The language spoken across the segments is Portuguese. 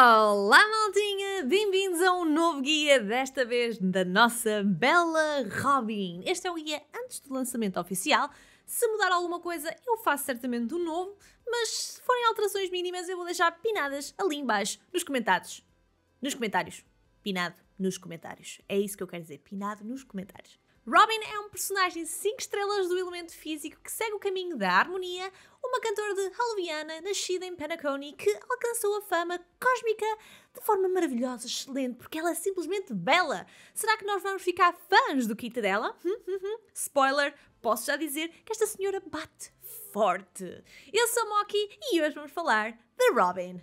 Olá, maldinha! Bem-vindos a um novo guia, desta vez da nossa Bela Robin. Este é o guia antes do lançamento oficial. Se mudar alguma coisa, eu faço certamente um novo, mas se forem alterações mínimas, eu vou deixar pinadas ali embaixo, nos comentários. Nos comentários. Pinado nos comentários. É isso que eu quero dizer, pinado nos comentários. Robin é um personagem 5 estrelas do elemento físico que segue o caminho da harmonia, uma cantora de Halviana nascida em Panacone que alcançou a fama cósmica de forma maravilhosa, excelente, porque ela é simplesmente bela. Será que nós vamos ficar fãs do kit dela? Hum, hum, hum. Spoiler, posso já dizer que esta senhora bate forte. Eu sou Moki e hoje vamos falar de Robin.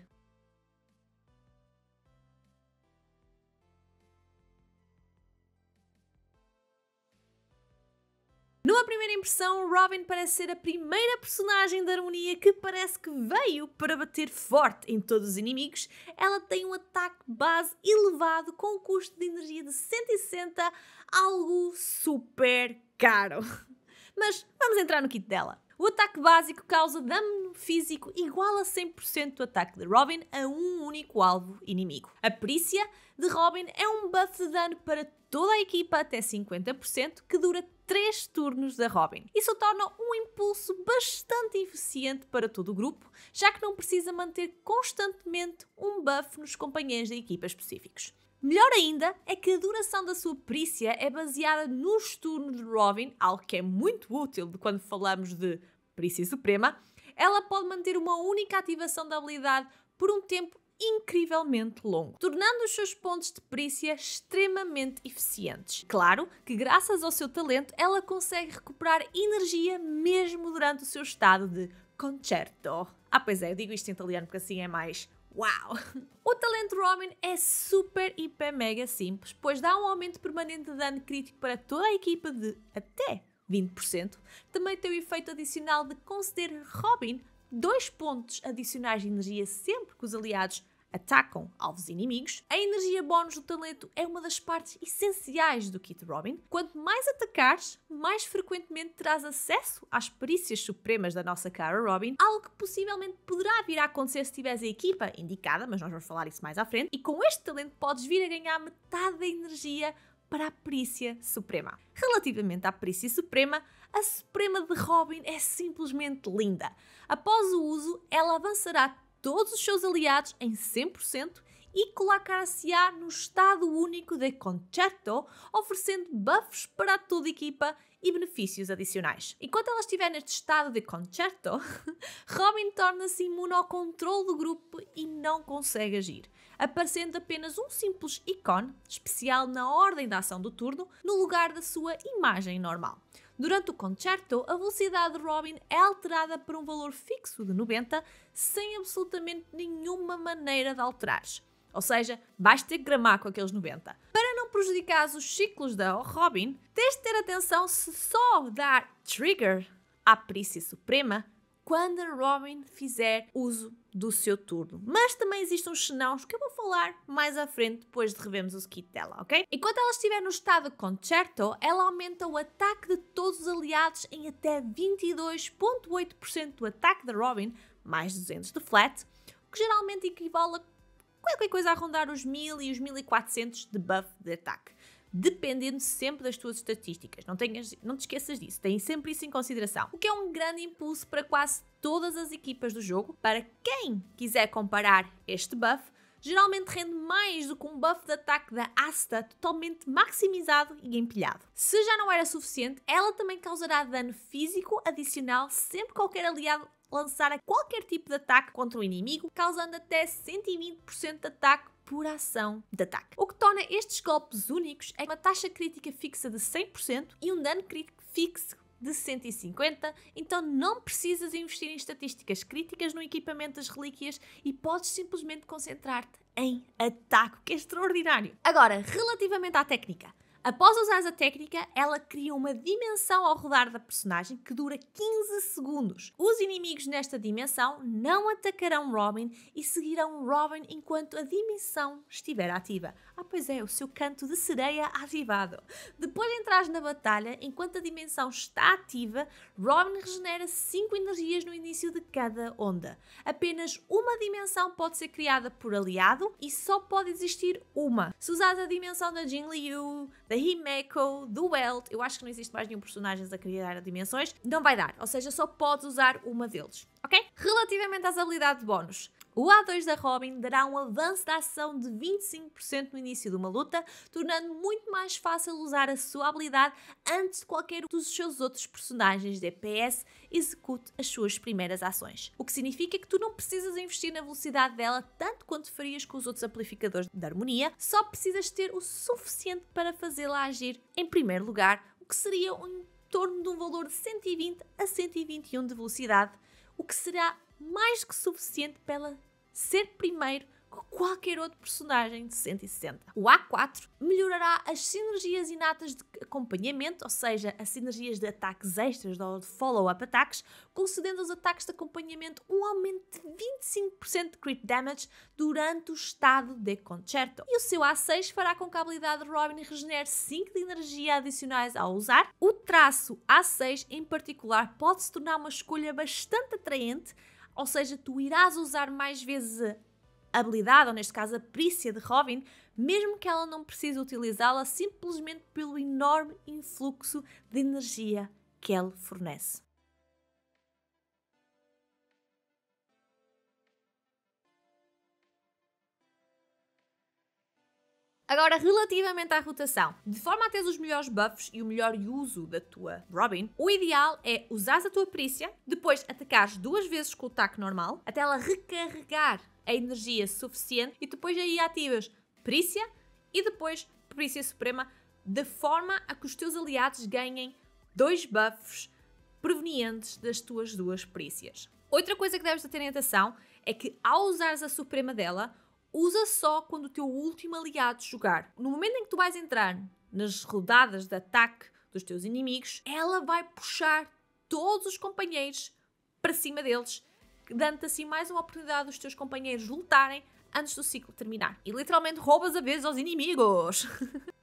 primeira impressão, Robin parece ser a primeira personagem da harmonia que parece que veio para bater forte em todos os inimigos. Ela tem um ataque base elevado com um custo de energia de 160, algo super caro. Mas vamos entrar no kit dela. O ataque básico causa dano físico igual a 100% do ataque de Robin a um único alvo inimigo. A perícia de Robin é um buff de dano para toda a equipa até 50%, que dura 3 turnos da Robin. Isso torna um impulso bastante eficiente para todo o grupo, já que não precisa manter constantemente um buff nos companheiros da equipa específicos. Melhor ainda é que a duração da sua perícia é baseada nos turnos de Robin, algo que é muito útil quando falamos de perícia suprema. Ela pode manter uma única ativação da habilidade por um tempo incrivelmente longo, tornando os seus pontos de perícia extremamente eficientes. Claro que, graças ao seu talento, ela consegue recuperar energia mesmo durante o seu estado de concerto. Ah, pois é, eu digo isto em italiano porque assim é mais Uau! O talento Robin é super, hiper, mega simples, pois dá um aumento permanente de dano crítico para toda a equipa de até 20%. Também tem o efeito adicional de conceder Robin dois pontos adicionais de energia sempre que os aliados atacam alvos inimigos, a energia bónus do talento é uma das partes essenciais do kit Robin. Quanto mais atacares, mais frequentemente terás acesso às perícias supremas da nossa cara Robin, algo que possivelmente poderá vir a acontecer se tiveres a equipa indicada, mas nós vamos falar isso mais à frente. E com este talento podes vir a ganhar metade da energia para a perícia suprema. Relativamente à perícia suprema, a suprema de Robin é simplesmente linda. Após o uso, ela avançará todos os seus aliados em 100% e colocar-se-á no estado único de concerto, oferecendo buffs para toda a equipa e benefícios adicionais. Enquanto ela estiver neste estado de concerto, Robin torna-se imune ao controle do grupo e não consegue agir aparecendo apenas um simples ícone especial na ordem da ação do turno no lugar da sua imagem normal. Durante o concerto, a velocidade de Robin é alterada por um valor fixo de 90 sem absolutamente nenhuma maneira de alterar. Ou seja, vais ter que gramar com aqueles 90. Para não prejudicar os ciclos da Robin, tens de ter atenção se só dar trigger à perícia suprema quando a Robin fizer uso do seu turno. Mas também existem os senãos que eu vou falar mais à frente depois de revermos o skit dela, ok? Enquanto ela estiver no estado concerto, ela aumenta o ataque de todos os aliados em até 22.8% do ataque da Robin, mais 200 de flat, o que geralmente equivale a qualquer coisa a rondar os 1000 e os 1400 de buff de ataque dependendo sempre das tuas estatísticas. Não, tenhas, não te esqueças disso, tem sempre isso em consideração. O que é um grande impulso para quase todas as equipas do jogo. Para quem quiser comparar este buff, geralmente rende mais do que um buff de ataque da Asta totalmente maximizado e empilhado. Se já não era suficiente, ela também causará dano físico adicional sempre que qualquer aliado lançar qualquer tipo de ataque contra o inimigo, causando até 120% de ataque por ação de ataque. O que torna estes golpes únicos é uma taxa crítica fixa de 100% e um dano crítico fixo de 150, então não precisas investir em estatísticas críticas no equipamento das relíquias e podes simplesmente concentrar-te em ataque, que é extraordinário. Agora, relativamente à técnica, Após usar essa técnica, ela cria uma dimensão ao rodar da personagem que dura 15 segundos. Os inimigos nesta dimensão não atacarão Robin e seguirão Robin enquanto a dimensão estiver ativa. Ah, pois é, o seu canto de sereia ativado. Depois de entrar na batalha, enquanto a dimensão está ativa, Robin regenera 5 energias no início de cada onda. Apenas uma dimensão pode ser criada por aliado e só pode existir uma. Se usares a dimensão da Jin Liu, da Himeko, do Welt. Eu acho que não existe mais nenhum personagem a criar dimensões. Não vai dar, ou seja, só podes usar uma deles ok? Relativamente às habilidades de bónus, o A2 da Robin dará um avanço da ação de 25% no início de uma luta, tornando muito mais fácil usar a sua habilidade antes de qualquer um dos seus outros personagens DPS execute as suas primeiras ações. O que significa que tu não precisas investir na velocidade dela tanto quanto farias com os outros amplificadores da harmonia, só precisas ter o suficiente para fazê-la agir em primeiro lugar, o que seria um torno de um valor de 120 a 121 de velocidade o que será mais que suficiente para ela ser primeiro que qualquer outro personagem de 160. O A4 melhorará as sinergias inatas de acompanhamento, ou seja, as sinergias de ataques extras ou de follow-up ataques, concedendo aos ataques de acompanhamento um aumento de 25% de crit damage durante o estado de concerto. E o seu A6 fará com que a habilidade Robin regenere 5 de energia adicionais ao usar. O traço A6 em particular pode se tornar uma escolha bastante atraente, ou seja, tu irás usar mais vezes a habilidade, ou neste caso a perícia de Robin, mesmo que ela não precise utilizá-la simplesmente pelo enorme influxo de energia que ele fornece. Agora, relativamente à rotação, de forma a teres os melhores buffs e o melhor uso da tua Robin, o ideal é usar a tua perícia, depois atacares duas vezes com o taco normal, até ela recarregar a energia suficiente e depois aí ativas perícia e depois perícia suprema, de forma a que os teus aliados ganhem dois buffs provenientes das tuas duas perícias. Outra coisa que deves ter em atenção é que ao usares a suprema dela, usa só quando o teu último aliado jogar. No momento em que tu vais entrar nas rodadas de ataque dos teus inimigos, ela vai puxar todos os companheiros para cima deles, dando-te assim mais uma oportunidade dos teus companheiros lutarem antes do ciclo terminar. E literalmente roubas a vez aos inimigos.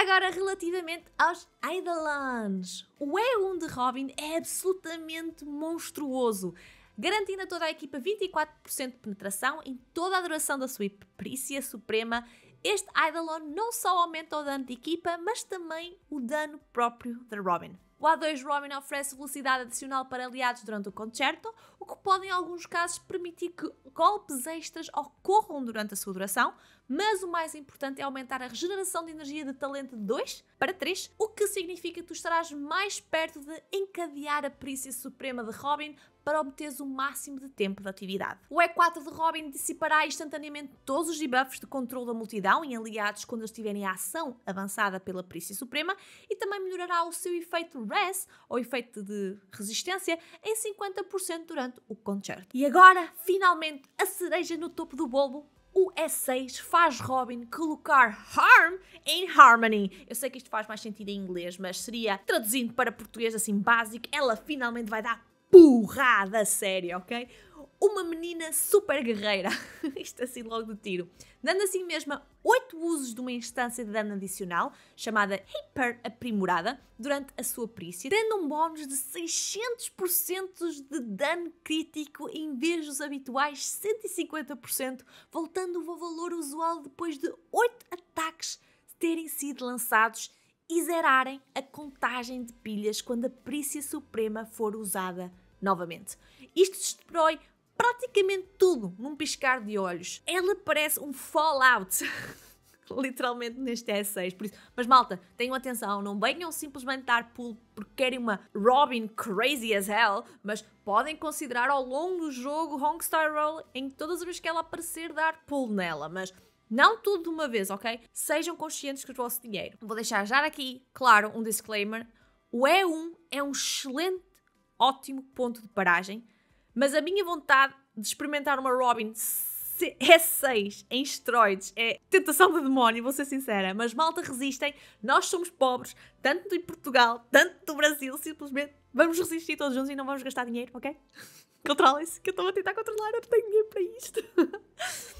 Agora, relativamente aos Eidolons. O E1 de Robin é absolutamente monstruoso, garantindo a toda a equipa 24% de penetração em toda a duração da sua perícia suprema. Este Eidolon não só aumenta o dano de equipa, mas também o dano próprio da Robin. O A2 Robin oferece velocidade adicional para aliados durante o concerto, o que pode em alguns casos permitir que golpes extras ocorram durante a sua duração, mas o mais importante é aumentar a regeneração de energia de talento de 2 para 3, o que significa que tu estarás mais perto de encadear a perícia suprema de Robin para obteres o máximo de tempo de atividade. O E4 de Robin dissipará instantaneamente todos os debuffs de controle da multidão em aliados quando eles tiverem a ação avançada pela Perícia Suprema e também melhorará o seu efeito Res, ou efeito de resistência, em 50% durante o concerto. E agora, finalmente, a cereja no topo do bolo o E6 faz Robin colocar harm em harmony. Eu sei que isto faz mais sentido em inglês, mas seria, traduzindo para português assim básico, ela finalmente vai dar porrada séria, ok? uma menina super guerreira. Isto assim logo de tiro. Dando assim mesmo oito usos de uma instância de dano adicional, chamada Hyper Aprimorada, durante a sua perícia, tendo um bónus de 600% de dano crítico em vez dos habituais 150%, voltando ao valor usual depois de oito ataques terem sido lançados e zerarem a contagem de pilhas quando a perícia suprema for usada novamente. Isto destrói praticamente tudo num piscar de olhos. Ela parece um Fallout. literalmente neste E6. Por isso, mas malta, tenham atenção, não venham simplesmente dar pulo porque querem uma Robin crazy as hell, mas podem considerar ao longo do jogo Hongstar Roll em todas as vezes que ela aparecer dar pulo nela, mas não tudo de uma vez, ok? Sejam conscientes com o vosso dinheiro. Vou deixar já aqui, claro, um disclaimer. O E1 é um excelente, ótimo ponto de paragem mas a minha vontade de experimentar uma Robin s 6 em esteroides é tentação do demónio, vou ser sincera, mas malta resistem, nós somos pobres, tanto em Portugal, tanto do Brasil, simplesmente vamos resistir todos juntos e não vamos gastar dinheiro, ok? Controlem-se, que eu estou a tentar controlar, eu não tenho dinheiro para isto.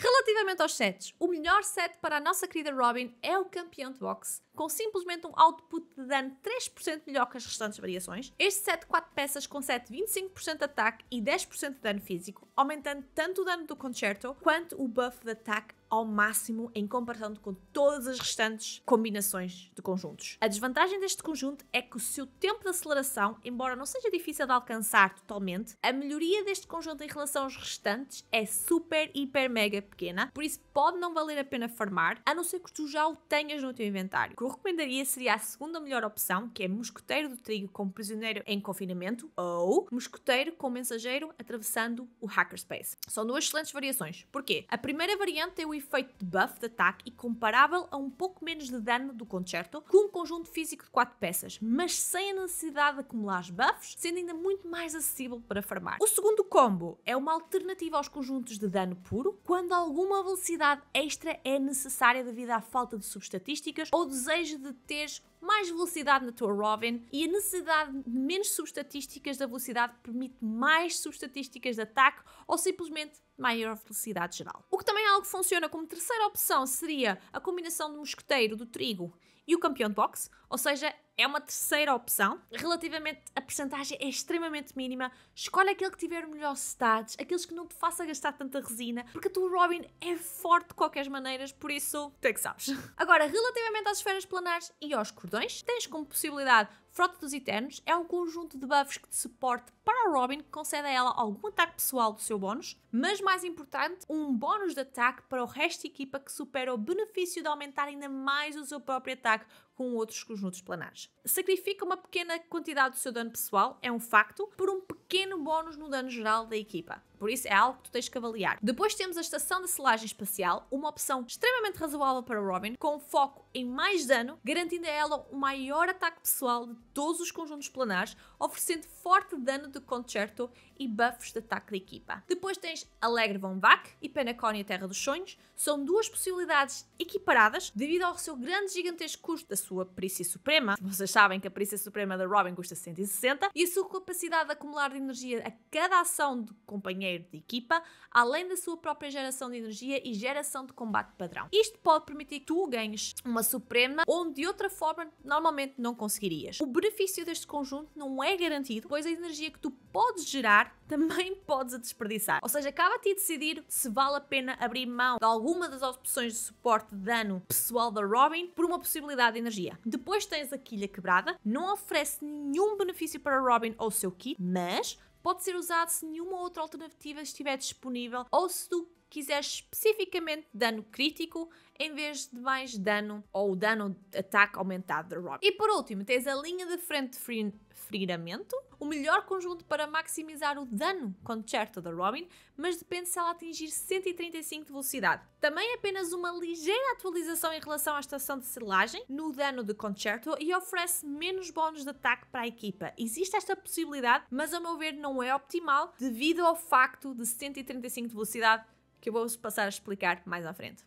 Relativamente aos sets, o melhor set para a nossa querida Robin é o campeão de boxe, com simplesmente um output de dano 3% melhor que as restantes variações. Este set de 4 peças concede 25% de ataque e 10% de dano físico, aumentando tanto o dano do concerto quanto o buff de ataque ao máximo em comparação com todas as restantes combinações de conjuntos. A desvantagem deste conjunto é que o seu tempo de aceleração, embora não seja difícil de alcançar totalmente, a melhoria deste conjunto em relação aos restantes é super, hiper, mega pequena, por isso pode não valer a pena farmar, a não ser que tu já o tenhas no teu inventário. O que eu recomendaria seria a segunda melhor opção, que é mosqueteiro do trigo como prisioneiro em confinamento ou mosqueteiro com mensageiro atravessando o hackerspace. São duas excelentes variações. Porquê? A primeira variante tem é o efeito de buff de ataque e comparável a um pouco menos de dano do concerto, com um conjunto físico de 4 peças, mas sem a necessidade de acumular buffs, sendo ainda muito mais acessível para farmar. O segundo combo é uma alternativa aos conjuntos de dano puro, quando alguma velocidade extra é necessária devido à falta de subestatísticas ou desejo de ter mais velocidade na tua Robin e a necessidade de menos subestatísticas da velocidade permite mais subestatísticas de ataque ou simplesmente maior felicidade geral. O que também é algo que funciona como terceira opção seria a combinação do mosqueteiro, do trigo e o campeão de boxe, ou seja, é uma terceira opção. Relativamente, a percentagem é extremamente mínima. Escolhe aquele que tiver melhores status, aqueles que não te faça gastar tanta resina, porque a tua Robin é forte de qualquer maneira, por isso tu é que sabes. Agora, relativamente às esferas planares e aos cordões, tens como possibilidade Frota dos Eternos é um conjunto de buffs de suporte para a Robin que concede a ela algum ataque pessoal do seu bónus, mas mais importante, um bónus de ataque para o resto da equipa que supera o benefício de aumentar ainda mais o seu próprio ataque com outros conjuntos planares. Sacrifica uma pequena quantidade do seu dano pessoal, é um facto, por um pequeno bónus no dano geral da equipa. Por isso é algo que tu tens que avaliar. Depois temos a estação de selagem espacial, uma opção extremamente razoável para Robin, com foco em mais dano, garantindo a ela o maior ataque pessoal de todos os conjuntos planares, oferecendo forte dano de concerto e buffs de ataque de equipa. Depois tens Alegre Von Vac e Penacónia Terra dos Sonhos, são duas possibilidades equiparadas devido ao seu grande gigantesco custo da sua perícia suprema. Vocês sabem que a perícia suprema da Robin custa 160 e a sua capacidade de acumular de energia a cada ação de companheiro de equipa, além da sua própria geração de energia e geração de combate padrão. Isto pode permitir que tu ganhes uma suprema onde de outra forma normalmente não conseguirias. O benefício deste conjunto não é garantido, pois a energia que tu podes gerar também podes a desperdiçar. Ou seja, acaba-te de decidir se vale a pena abrir mão de alguma das opções de suporte de dano pessoal da Robin por uma possibilidade de energia. Depois tens a quilha quebrada, não oferece nenhum benefício para a Robin ou seu kit, mas pode ser usado se nenhuma outra alternativa estiver disponível ou se tu quiser especificamente dano crítico em vez de mais dano ou dano de ataque aumentado da Robin. E por último, tens a linha de frente de friramento, o melhor conjunto para maximizar o dano concerto da Robin, mas depende se ela atingir 135 de velocidade. Também é apenas uma ligeira atualização em relação à estação de selagem no dano de concerto e oferece menos bónus de ataque para a equipa. Existe esta possibilidade, mas a meu ver não é optimal devido ao facto de 135 de velocidade que eu vou-vos passar a explicar mais à frente.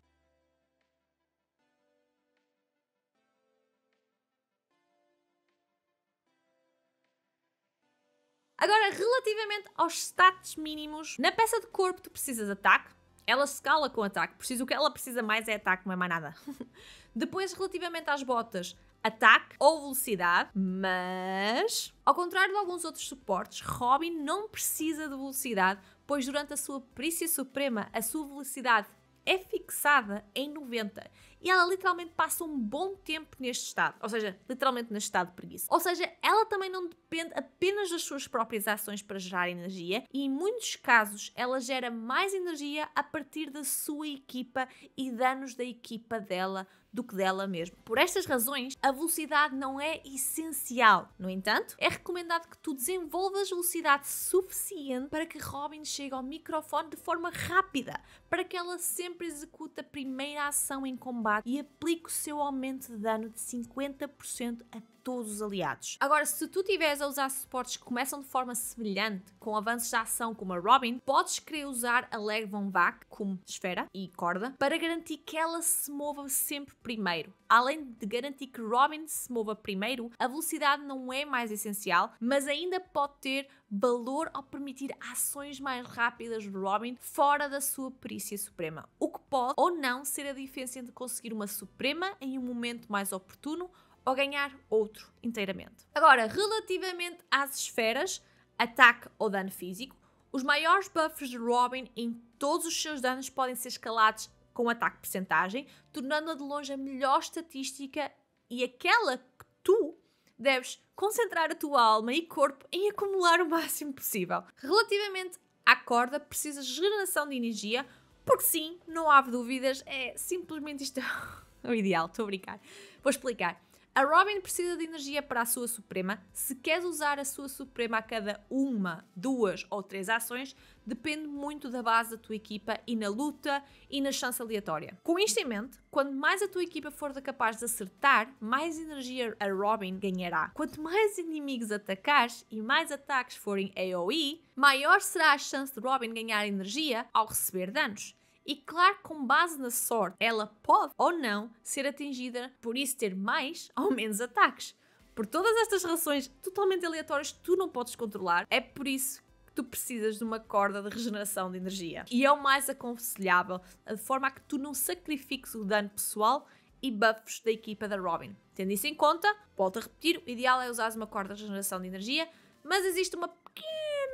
Agora, relativamente aos status mínimos, na peça de corpo tu precisas de ataque, ela escala com ataque, preciso, o que ela precisa mais é ataque, não é mais nada. Depois, relativamente às botas, ataque ou velocidade, mas ao contrário de alguns outros suportes, Robin não precisa de velocidade pois durante a sua perícia suprema, a sua velocidade é fixada em 90 e ela literalmente passa um bom tempo neste estado, ou seja, literalmente neste estado de preguiça. Ou seja, ela também não depende apenas das suas próprias ações para gerar energia e em muitos casos ela gera mais energia a partir da sua equipa e danos da equipa dela do que dela mesma. Por estas razões, a velocidade não é essencial. No entanto, é recomendado que tu desenvolvas velocidade suficiente para que Robin chegue ao microfone de forma rápida, para que ela sempre execute a primeira ação em combate e aplique o seu aumento de dano de 50% a todos os aliados. Agora, se tu tiveres a usar suportes que começam de forma semelhante, com avanços de ação como a Robin, podes querer usar a Leg von Vac como esfera e corda para garantir que ela se mova sempre primeiro. Além de garantir que Robin se mova primeiro, a velocidade não é mais essencial, mas ainda pode ter valor ao permitir ações mais rápidas de Robin fora da sua perícia suprema, o que pode ou não ser a diferença entre conseguir uma suprema em um momento mais oportuno ou ganhar outro inteiramente. Agora, relativamente às esferas, ataque ou dano físico, os maiores buffs de Robin em todos os seus danos podem ser escalados com ataque percentagem, tornando-a de longe a melhor estatística e aquela que tu deves concentrar a tua alma e corpo em acumular o máximo possível. Relativamente à corda, precisas de regeneração de energia, porque sim, não há dúvidas, é simplesmente isto é o ideal, estou a brincar. Vou explicar. A Robin precisa de energia para a sua Suprema. Se queres usar a sua Suprema a cada uma, duas ou três ações, depende muito da base da tua equipa e na luta e na chance aleatória. Com isto em mente, quanto mais a tua equipa for capaz de acertar, mais energia a Robin ganhará. Quanto mais inimigos atacares e mais ataques forem AoE, maior será a chance de Robin ganhar energia ao receber danos. E claro, com base na sorte, ela pode ou não ser atingida por isso ter mais ou menos ataques. Por todas estas razões totalmente aleatórias que tu não podes controlar, é por isso que tu precisas de uma corda de regeneração de energia. E é o mais aconselhável, de forma a que tu não sacrifiques o dano pessoal e buffs da equipa da Robin. Tendo isso em conta, volto a repetir, o ideal é usar uma corda de regeneração de energia, mas existe uma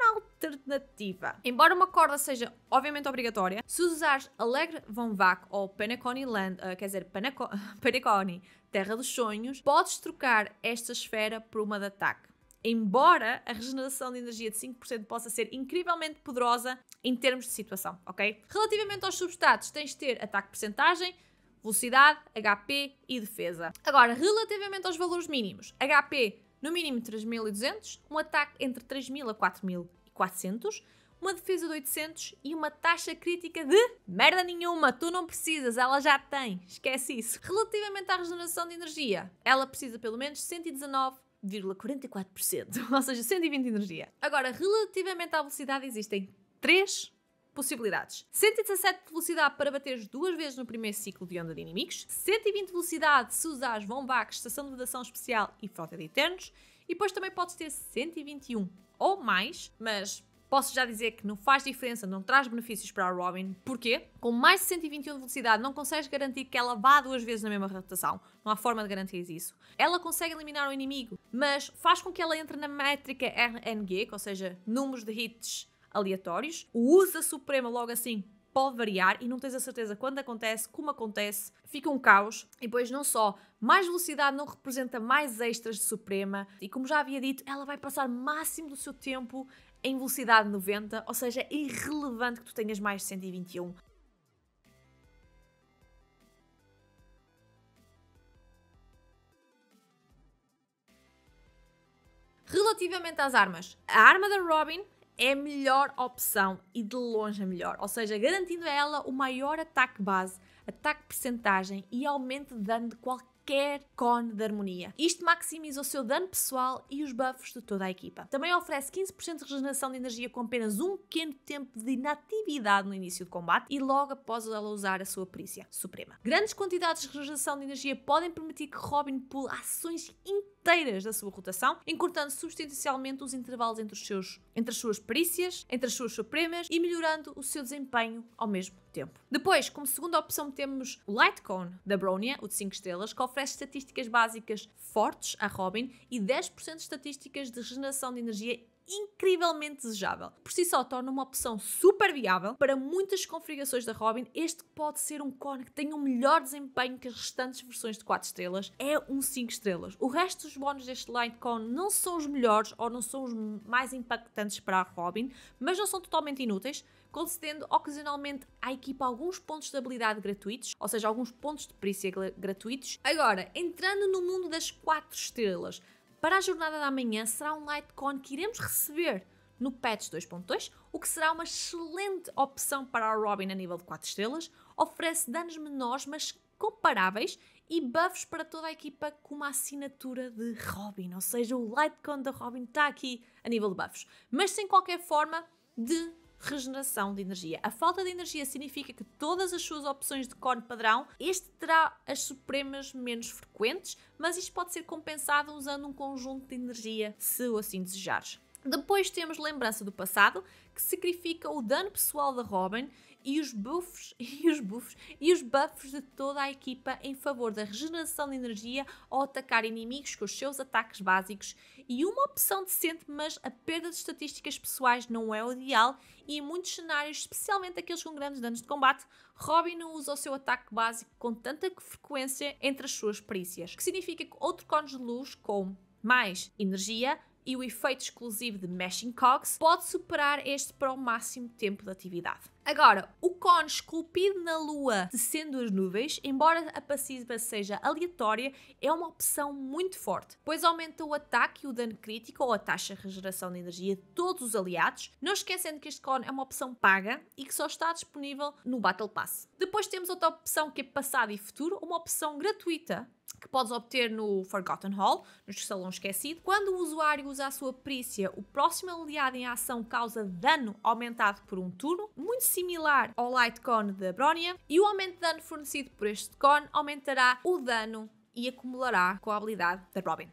alternativa. Embora uma corda seja obviamente obrigatória, se usares Alegre von Vac ou Panaconi Land, uh, quer dizer, Panaco Terra dos Sonhos, podes trocar esta esfera por uma de ataque. Embora a regeneração de energia de 5% possa ser incrivelmente poderosa em termos de situação, ok? Relativamente aos substatos, tens de ter ataque percentagem, velocidade, HP e defesa. Agora, relativamente aos valores mínimos, HP no mínimo 3.200, um ataque entre 3.000 a 4.400, uma defesa de 800 e uma taxa crítica de merda nenhuma, tu não precisas, ela já tem, esquece isso. Relativamente à regeneração de energia, ela precisa pelo menos 119 0,44%, ou seja, 120 de energia. Agora, relativamente à velocidade, existem três possibilidades. 117 de velocidade para bateres duas vezes no primeiro ciclo de onda de inimigos, 120 de velocidade se usares vão estação de vedação especial e frota de eternos, e depois também podes ter 121 ou mais, mas Posso já dizer que não faz diferença, não traz benefícios para a Robin. Porque Com mais de 121 de velocidade, não consegues garantir que ela vá duas vezes na mesma rotação. Não há forma de garantir isso. Ela consegue eliminar o inimigo, mas faz com que ela entre na métrica RNG, ou seja, números de hits aleatórios. O usa suprema logo assim pode variar e não tens a certeza quando acontece, como acontece, fica um caos. E depois, não só mais velocidade não representa mais extras de Suprema, e como já havia dito, ela vai passar máximo do seu tempo em velocidade 90, ou seja, é irrelevante que tu tenhas mais de 121. Relativamente às armas, a arma da Robin é a melhor opção e de longe a melhor, ou seja, garantindo a ela o maior ataque base, ataque percentagem e aumento de dano de qualquer cone de harmonia. Isto maximiza o seu dano pessoal e os buffs de toda a equipa. Também oferece 15% de regeneração de energia com apenas um pequeno tempo de inatividade no início do combate e logo após ela usar a sua perícia suprema. Grandes quantidades de regeneração de energia podem permitir que Robin pule ações incríveis inteiras da sua rotação, encurtando substancialmente os intervalos entre, os seus, entre as suas perícias, entre as suas supremas e melhorando o seu desempenho ao mesmo tempo. Depois, como segunda opção, temos o Lightcone da Bronia, o de 5 estrelas, que oferece estatísticas básicas fortes a Robin e 10% de estatísticas de regeneração de energia incrivelmente desejável. Por si só, torna uma opção super viável para muitas configurações da Robin. Este pode ser um cone que tenha um melhor desempenho que as restantes versões de 4 estrelas. É um 5 estrelas. O resto dos bónus deste Light Cone não são os melhores ou não são os mais impactantes para a Robin, mas não são totalmente inúteis concedendo ocasionalmente à equipa alguns pontos de habilidade gratuitos, ou seja, alguns pontos de perícia gratuitos. Agora, entrando no mundo das 4 estrelas, para a jornada da manhã será um Litecoin que iremos receber no Patch 2.2, o que será uma excelente opção para a Robin a nível de 4 estrelas, oferece danos menores, mas comparáveis e buffs para toda a equipa com uma assinatura de Robin, ou seja, o Litecoin da Robin está aqui a nível de buffs. Mas sem qualquer forma de regeneração de energia. A falta de energia significa que todas as suas opções de cone padrão, este terá as supremas menos frequentes, mas isto pode ser compensado usando um conjunto de energia, se assim desejares. Depois temos lembrança do passado, que sacrifica o dano pessoal da Robin e os buffs e os buffs e os buffs de toda a equipa em favor da regeneração de energia ou atacar inimigos com os seus ataques básicos. E uma opção decente, mas a perda de estatísticas pessoais não é o ideal e em muitos cenários, especialmente aqueles com grandes danos de combate, Robin não usa o seu ataque básico com tanta frequência entre as suas perícias, o que significa que outro cone de luz com mais energia e o efeito exclusivo de Meshing Cox pode superar este para o máximo tempo de atividade. Agora, o cone esculpido na lua, descendo as nuvens, embora a passiva seja aleatória, é uma opção muito forte, pois aumenta o ataque e o dano crítico ou a taxa de regeneração de energia de todos os aliados, não esquecendo que este cone é uma opção paga e que só está disponível no Battle Pass. Depois temos outra opção que é passado e futuro, uma opção gratuita que podes obter no Forgotten Hall, no Salão Esquecido. Quando o usuário usa a sua perícia, o próximo aliado em ação causa dano aumentado por um turno, muito similar ao Light Cone da Bronia, e o aumento de dano fornecido por este cone aumentará o dano e acumulará com a habilidade da Robin.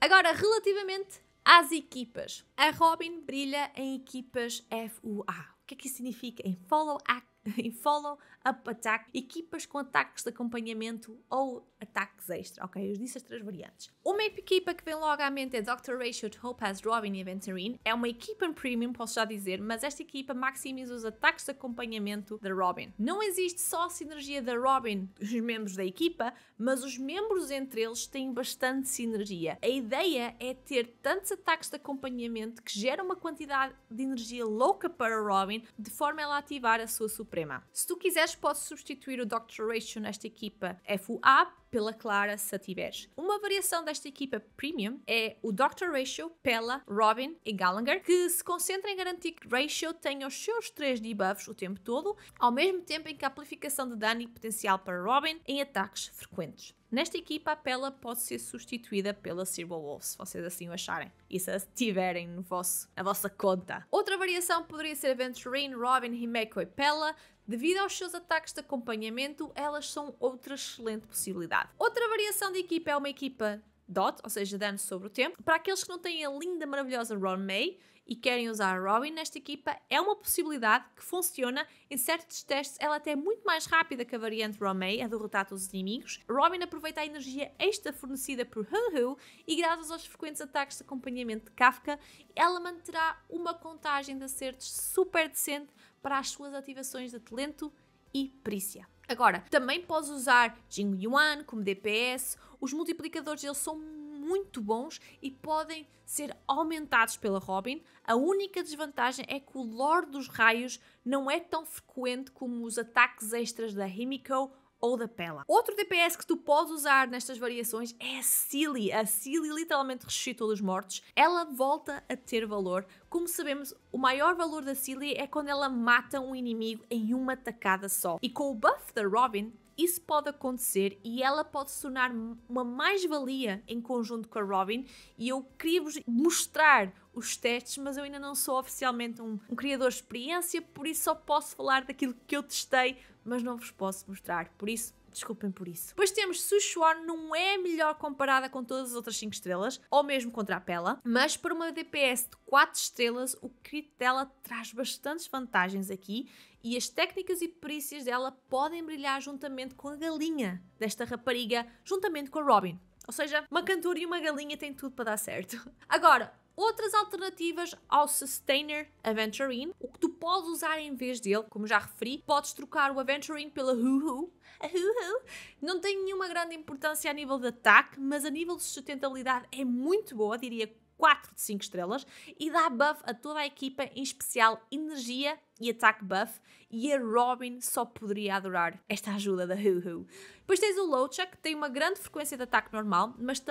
Agora, relativamente as equipas. A Robin brilha em equipas FUA. O que é que isso significa? Em Follow Act em follow-up attack, equipas com ataques de acompanhamento ou ataques extra. Ok, eu disse as três variantes. Uma equipa que vem logo à mente é Dr. Hope, Topaz, Robin e Venturine. É uma equipa premium, posso já dizer, mas esta equipa maximiza os ataques de acompanhamento da Robin. Não existe só a sinergia da Robin, dos membros da equipa, mas os membros entre eles têm bastante sinergia. A ideia é ter tantos ataques de acompanhamento que gera uma quantidade de energia louca para a Robin, de forma a ela ativar a sua super Suprema. Se tu quiseres, posso substituir o Dr. Ratio nesta equipa FUA pela Clara se a tiveres. Uma variação desta equipa premium é o Dr. Ratio, Pella, Robin e Gallagher, que se concentra em garantir que Ratio tenha os seus três debuffs o tempo todo, ao mesmo tempo em que a amplificação de dano e potencial para Robin em ataques frequentes. Nesta equipa, a Pella pode ser substituída pela Silver Wolf, se vocês assim o acharem. E se a tiverem no vosso, na vossa conta. Outra variação poderia ser entre Rain, Robin, Himeko e Pella, Devido aos seus ataques de acompanhamento, elas são outra excelente possibilidade. Outra variação de equipa é uma equipa Dot, ou seja, dano sobre o tempo. Para aqueles que não têm a linda, maravilhosa Ron May e querem usar a Robin nesta equipa, é uma possibilidade que funciona. Em certos testes, ela é até é muito mais rápida que a variante Ron May a derrotar todos os inimigos. Robin aproveita a energia extra fornecida por Hun-Hu e, graças aos frequentes ataques de acompanhamento de Kafka, ela manterá uma contagem de acertos super decente para as suas ativações de talento e perícia. Agora, também podes usar Jing Yuan como DPS, os multiplicadores deles são muito bons e podem ser aumentados pela Robin. A única desvantagem é que o Lord dos Raios não é tão frequente como os ataques extras da Himiko ou da Pela. Outro DPS que tu podes usar nestas variações é a Silly. A Silly literalmente ressuscita os mortos. Ela volta a ter valor. Como sabemos, o maior valor da Silly é quando ela mata um inimigo em uma tacada só. E com o buff da Robin, isso pode acontecer e ela pode se tornar uma mais-valia em conjunto com a Robin. E eu queria vos mostrar os testes, mas eu ainda não sou oficialmente um, um criador de experiência, por isso só posso falar daquilo que eu testei mas não vos posso mostrar, por isso Desculpem por isso. Pois temos Sushuan não é melhor comparada com todas as outras 5 estrelas, ou mesmo contra a Pela, mas para uma DPS de 4 estrelas, o crit dela traz bastantes vantagens aqui e as técnicas e perícias dela podem brilhar juntamente com a galinha desta rapariga, juntamente com a Robin. Ou seja, uma cantora e uma galinha têm tudo para dar certo. Agora, outras alternativas ao Sustainer Aventurine, o que tu podes usar em vez dele, como já referi, podes trocar o Aventurine pela Huhu. A Huhu não tem nenhuma grande importância a nível de ataque, mas a nível de sustentabilidade é muito boa, diria 4 de 5 estrelas e dá buff a toda a equipa, em especial energia e ataque buff, e a Robin só poderia adorar esta ajuda da Hu-Hu. Depois tens o Lowchuk, que tem uma grande frequência de ataque normal, mas,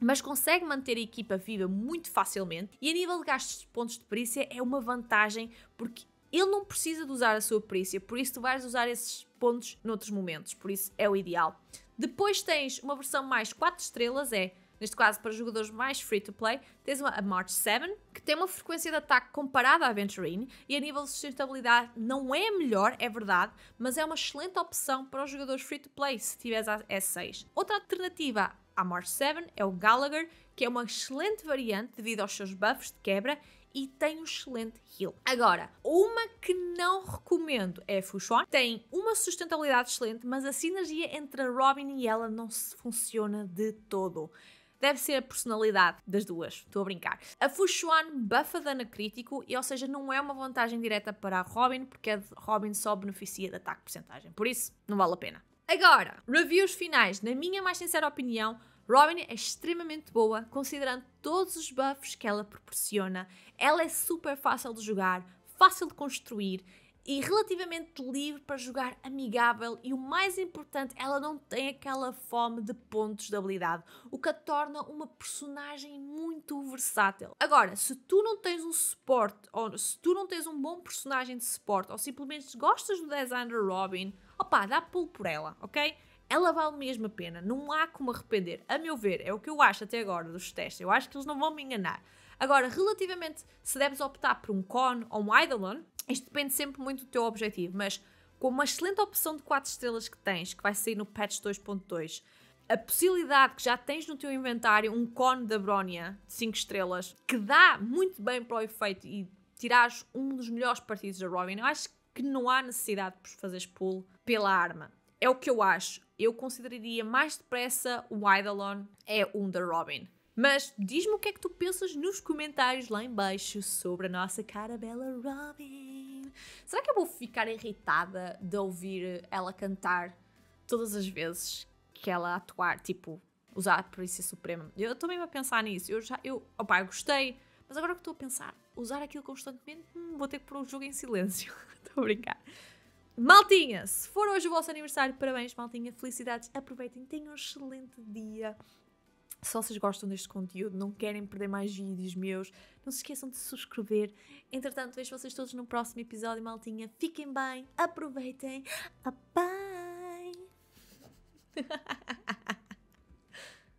mas consegue manter a equipa viva muito facilmente, e a nível de gastos de pontos de perícia é uma vantagem, porque ele não precisa de usar a sua perícia, por isso tu vais usar esses pontos noutros momentos, por isso é o ideal. Depois tens uma versão mais 4 estrelas, é neste caso para jogadores mais free-to-play, tens uma, a March 7, que tem uma frequência de ataque comparada à Venturine e a nível de sustentabilidade não é melhor, é verdade, mas é uma excelente opção para os jogadores free-to-play se tiveres a S6. Outra alternativa à March 7 é o Gallagher, que é uma excelente variante devido aos seus buffs de quebra e tem um excelente heal. Agora, uma que não recomendo é a Fushuan. Tem uma sustentabilidade excelente, mas a sinergia entre a Robin e ela não se funciona de todo. Deve ser a personalidade das duas. Estou a brincar. A Fushuan buffa dano crítico, e ou seja, não é uma vantagem direta para a Robin, porque a Robin só beneficia de ataque porcentagem. Por isso, não vale a pena. Agora, reviews finais. Na minha mais sincera opinião, Robin é extremamente boa, considerando todos os buffs que ela proporciona. Ela é super fácil de jogar, fácil de construir e relativamente livre para jogar amigável e o mais importante, ela não tem aquela fome de pontos de habilidade, o que a torna uma personagem muito versátil. Agora, se tu não tens um suporte, ou se tu não tens um bom personagem de suporte, ou simplesmente gostas do designer Robin, opá, dá pulo por ela, ok? ela vale mesmo a pena, não há como arrepender. A meu ver, é o que eu acho até agora dos testes, eu acho que eles não vão me enganar. Agora, relativamente se deves optar por um Con ou um Eidolon, isto depende sempre muito do teu objetivo, mas com uma excelente opção de 4 estrelas que tens, que vai sair no patch 2.2, a possibilidade que já tens no teu inventário um cone da Bronya de 5 estrelas, que dá muito bem para o efeito e tirares um dos melhores partidos da Robin, eu acho que não há necessidade de fazeres pull pela arma. É o que eu acho. Eu consideraria mais depressa o Eidolon é um da Robin. Mas diz-me o que é que tu pensas nos comentários lá embaixo sobre a nossa cara bela Robin. Será que eu vou ficar irritada de ouvir ela cantar todas as vezes que ela atuar, tipo, usar a Polícia Suprema? Eu estou mesmo a pensar nisso. Eu já, eu, opa eu gostei, mas agora que estou a pensar, usar aquilo constantemente, hum, vou ter que pôr o jogo em silêncio. Estou a brincar. Maltinha, se for hoje o vosso aniversário, parabéns, Maltinha, felicidades, aproveitem, tenham um excelente dia. Se vocês gostam deste conteúdo, não querem perder mais vídeos meus, não se esqueçam de subscrever. Entretanto, vejo vocês todos no próximo episódio, maltinha. Fiquem bem, aproveitem. Bye!